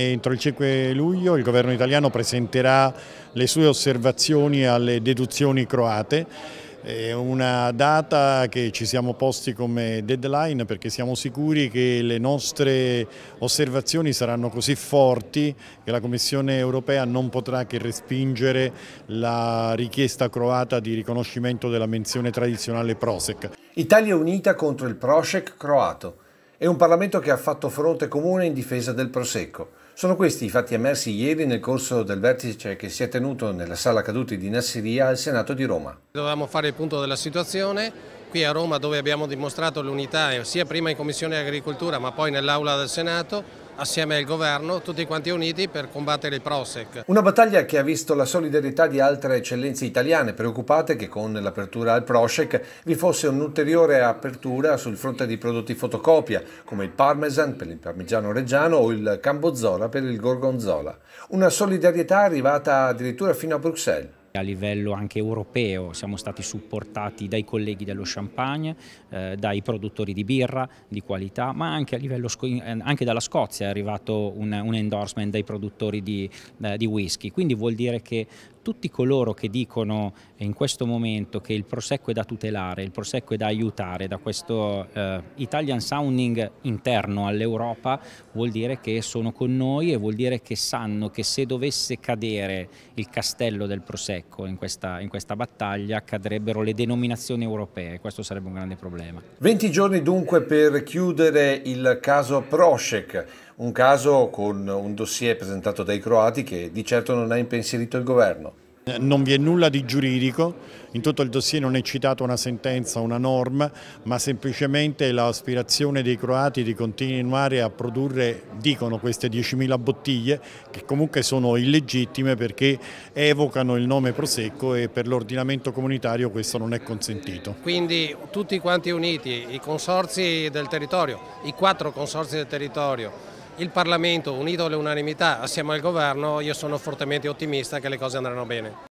Entro il 5 luglio il governo italiano presenterà le sue osservazioni alle deduzioni croate è una data che ci siamo posti come deadline perché siamo sicuri che le nostre osservazioni saranno così forti che la Commissione europea non potrà che respingere la richiesta croata di riconoscimento della menzione tradizionale PROSEC. Italia unita contro il PROSEC croato e un Parlamento che ha fatto fronte comune in difesa del Prosecco. Sono questi i fatti emersi ieri nel corso del vertice che si è tenuto nella sala caduti di Nasseria al Senato di Roma. Dovevamo fare il punto della situazione qui a Roma dove abbiamo dimostrato l'unità eh, sia prima in Commissione Agricoltura ma poi nell'Aula del Senato assieme al governo, tutti quanti uniti per combattere il Prosec. Una battaglia che ha visto la solidarietà di altre eccellenze italiane preoccupate che con l'apertura al Prosec vi fosse un'ulteriore apertura sul fronte di prodotti fotocopia come il parmesan per il parmigiano reggiano o il cambozola per il gorgonzola. Una solidarietà arrivata addirittura fino a Bruxelles. A livello anche europeo siamo stati supportati dai colleghi dello champagne, eh, dai produttori di birra di qualità, ma anche, livello, eh, anche dalla Scozia è arrivato un, un endorsement dai produttori di, eh, di, whisky, quindi vuol dire che tutti coloro che dicono eh, in questo momento che il Prosecco è da tutelare, il Prosecco è da aiutare, da questo eh, Italian sounding interno all'Europa vuol dire che sono con noi e vuol dire che sanno che se dovesse cadere il castello del Prosecco in questa, in questa battaglia cadrebbero le denominazioni europee, questo sarebbe un grande problema. 20 giorni dunque per chiudere il caso Prošek. Un caso con un dossier presentato dai croati che di certo non ha impensierito il governo. Non vi è nulla di giuridico, in tutto il dossier non è citata una sentenza, una norma, ma semplicemente l'aspirazione dei croati di continuare a produrre, dicono queste 10.000 bottiglie, che comunque sono illegittime perché evocano il nome Prosecco e per l'ordinamento comunitario questo non è consentito. Quindi tutti quanti uniti, i consorzi del territorio, i quattro consorzi del territorio, il Parlamento unito all'unanimità assieme al Governo, io sono fortemente ottimista che le cose andranno bene.